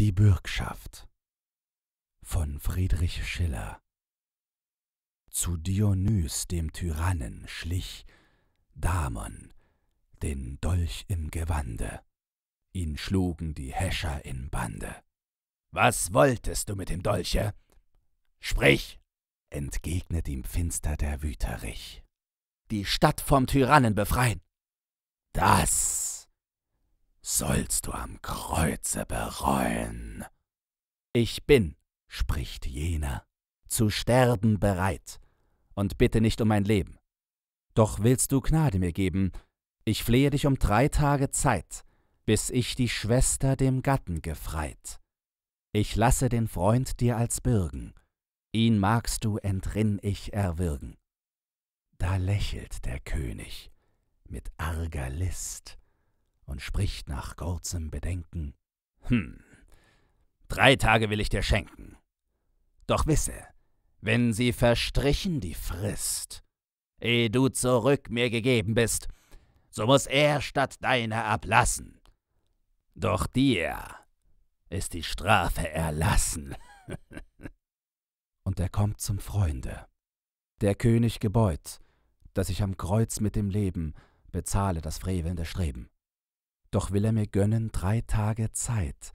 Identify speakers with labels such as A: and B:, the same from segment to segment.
A: Die Bürgschaft von Friedrich Schiller Zu Dionys dem Tyrannen schlich Damon, den Dolch im Gewande, ihn schlugen die Häscher in Bande. Was wolltest du mit dem Dolche? Sprich! entgegnet ihm finster der Wüterich. Die Stadt vom Tyrannen befreien. Das sollst du am Kreuze bereuen. Ich bin, spricht jener, zu sterben bereit, und bitte nicht um mein Leben. Doch willst du Gnade mir geben, ich flehe dich um drei Tage Zeit, bis ich die Schwester dem Gatten gefreit. Ich lasse den Freund dir als Bürgen, ihn magst du entrinn ich erwürgen. Da lächelt der König mit arger List und spricht nach kurzem Bedenken. Hm, drei Tage will ich dir schenken. Doch wisse, wenn sie verstrichen die Frist, ehe du zurück mir gegeben bist, so muß er statt deiner ablassen. Doch dir ist die Strafe erlassen. und er kommt zum Freunde. Der König gebeut, dass ich am Kreuz mit dem Leben bezahle das frevelnde Streben doch will er mir gönnen drei Tage Zeit,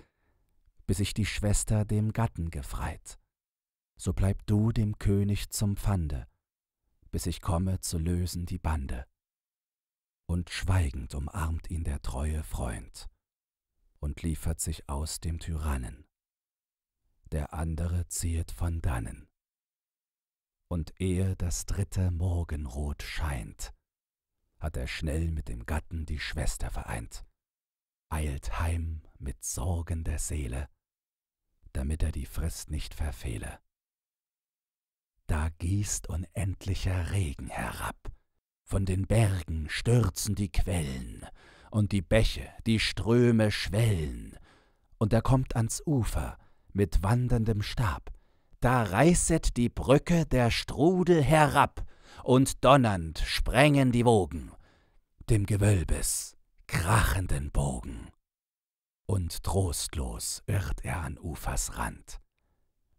A: bis ich die Schwester dem Gatten gefreit. So bleib du dem König zum Pfande, bis ich komme zu lösen die Bande. Und schweigend umarmt ihn der treue Freund und liefert sich aus dem Tyrannen. Der andere ziehet von dannen. Und ehe das dritte Morgenrot scheint, hat er schnell mit dem Gatten die Schwester vereint eilt heim mit Sorgen der Seele, damit er die Frist nicht verfehle. Da gießt unendlicher Regen herab, von den Bergen stürzen die Quellen, und die Bäche, die Ströme schwellen, und er kommt ans Ufer mit wanderndem Stab, da reißet die Brücke der Strudel herab, und donnernd sprengen die Wogen dem Gewölbes krachenden Bogen. Und trostlos irrt er an Ufers Rand,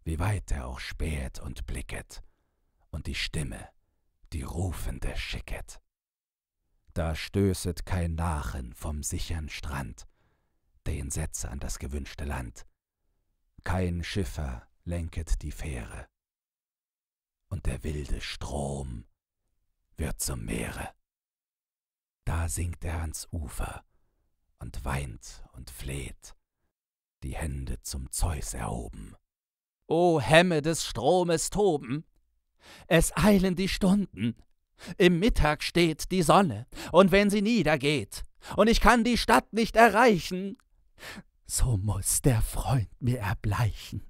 A: wie weit er auch späht und blicket, und die Stimme, die Rufende schicket. Da stößet kein Nachen vom sichern Strand, den setze an das gewünschte Land. Kein Schiffer lenket die Fähre, und der wilde Strom wird zum Meere. Da sinkt er ans Ufer und weint und fleht, die Hände zum Zeus erhoben. O Hemme des Stromes toben! Es eilen die Stunden, im Mittag steht die Sonne, und wenn sie niedergeht, und ich kann die Stadt nicht erreichen, so muß der Freund mir erbleichen.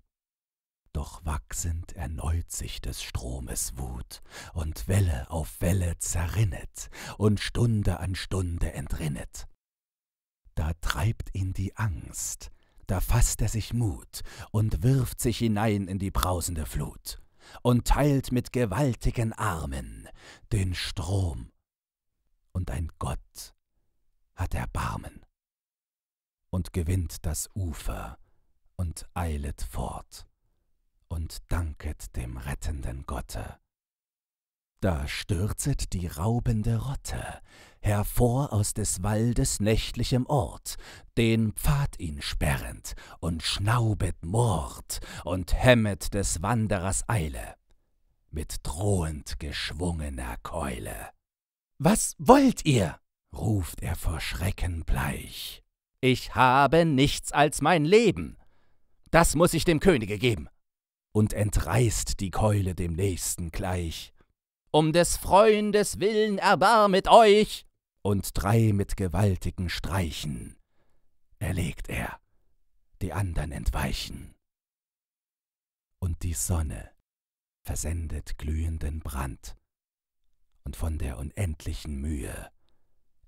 A: Doch wachsend erneut sich des Stromes Wut, und Welle auf Welle zerrinnet, und Stunde an Stunde entrinnet. Da treibt ihn die Angst, da faßt er sich Mut und wirft sich hinein in die brausende Flut und teilt mit gewaltigen Armen den Strom. Und ein Gott hat Erbarmen und gewinnt das Ufer und eilet fort und danket dem rettenden Gotte. Da stürzet die raubende Rotte hervor aus des Waldes nächtlichem Ort, den Pfad ihn sperrend und schnaubet Mord und hemmet des Wanderers Eile mit drohend geschwungener Keule. Was wollt ihr? ruft er vor Schrecken bleich. Ich habe nichts als mein Leben. Das muß ich dem Könige geben und entreißt die Keule dem Nächsten gleich. Um des Freundes willen erbarmet euch! Und drei mit gewaltigen Streichen erlegt er, die andern entweichen. Und die Sonne versendet glühenden Brand, und von der unendlichen Mühe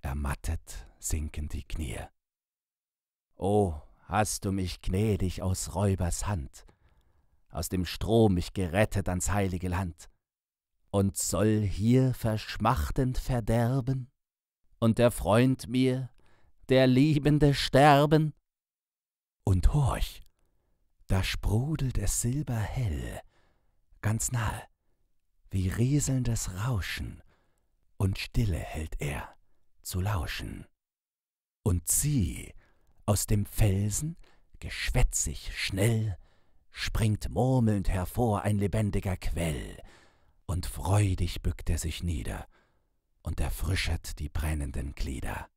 A: ermattet sinken die Knie. O, hast du mich gnädig aus Räubers Hand aus dem Strom mich gerettet ans heilige Land, und soll hier verschmachtend verderben, und der Freund mir, der Liebende sterben? Und horch, da sprudelt es silberhell, ganz nahe, wie rieselndes Rauschen, und Stille hält er, zu lauschen. Und sieh, aus dem Felsen, geschwätzig schnell, springt murmelnd hervor ein lebendiger Quell, und freudig bückt er sich nieder und erfrischet die brennenden Glieder.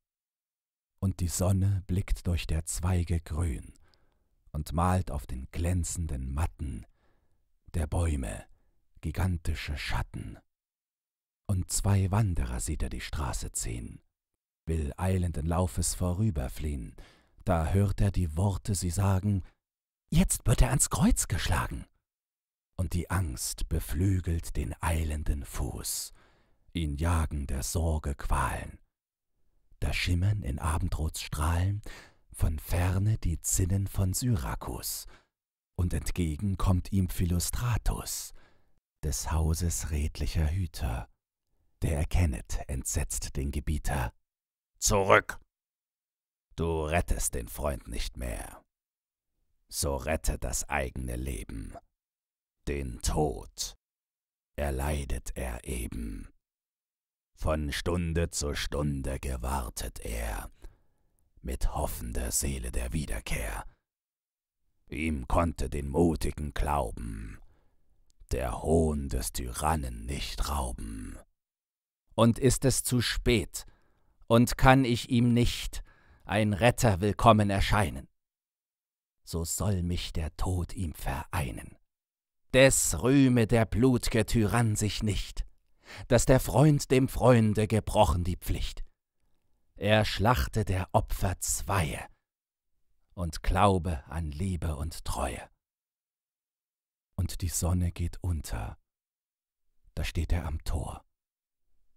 A: Und die Sonne blickt durch der Zweige grün und malt auf den glänzenden Matten der Bäume gigantische Schatten. Und zwei Wanderer sieht er die Straße ziehen, will eilenden Laufes vorüberfliehen, da hört er die Worte sie sagen, Jetzt wird er ans Kreuz geschlagen. Und die Angst beflügelt den eilenden Fuß, ihn jagen der Sorge Qualen. Da schimmern in Abendrots Strahlen von ferne die Zinnen von Syrakus, und entgegen kommt ihm Philostratus, des Hauses redlicher Hüter, der erkennet entsetzt den Gebieter. Zurück! Du rettest den Freund nicht mehr, so rette das eigene Leben. Den Tod erleidet er eben. Von Stunde zu Stunde gewartet er, mit hoffender Seele der Wiederkehr. Ihm konnte den Mutigen glauben, der Hohn des Tyrannen nicht rauben. Und ist es zu spät, und kann ich ihm nicht, ein Retter willkommen erscheinen? so soll mich der Tod ihm vereinen. Des rühme der blutge Tyrann sich nicht, daß der Freund dem Freunde gebrochen die Pflicht. Er schlachte der Opfer zweie und glaube an Liebe und Treue. Und die Sonne geht unter, da steht er am Tor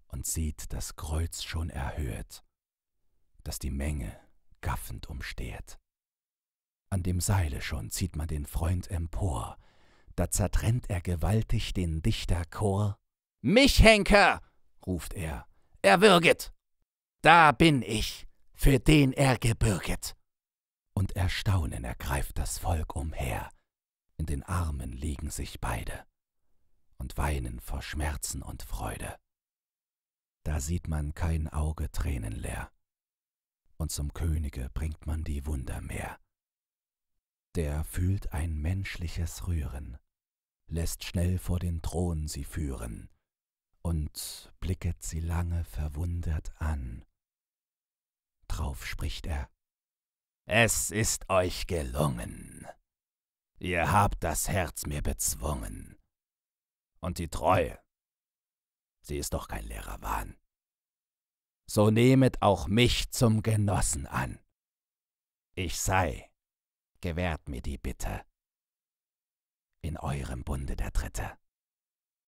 A: und sieht das Kreuz schon erhöht, das die Menge gaffend umsteht. An dem Seile schon zieht man den Freund empor, da zertrennt er gewaltig den Dichterchor. Mich, Henker, ruft er, erwürget! Da bin ich, für den er gebürget! Und Erstaunen ergreift das Volk umher, in den Armen liegen sich beide und weinen vor Schmerzen und Freude. Da sieht man kein Auge tränenleer, und zum Könige bringt man die Wunder mehr der fühlt ein menschliches Rühren, lässt schnell vor den Thron sie führen und blicket sie lange verwundert an. Drauf spricht er, Es ist euch gelungen, ihr habt das Herz mir bezwungen, und die Treue, sie ist doch kein leerer Wahn. So nehmet auch mich zum Genossen an. Ich sei gewährt mir die Bitte. In eurem Bunde der Dritte.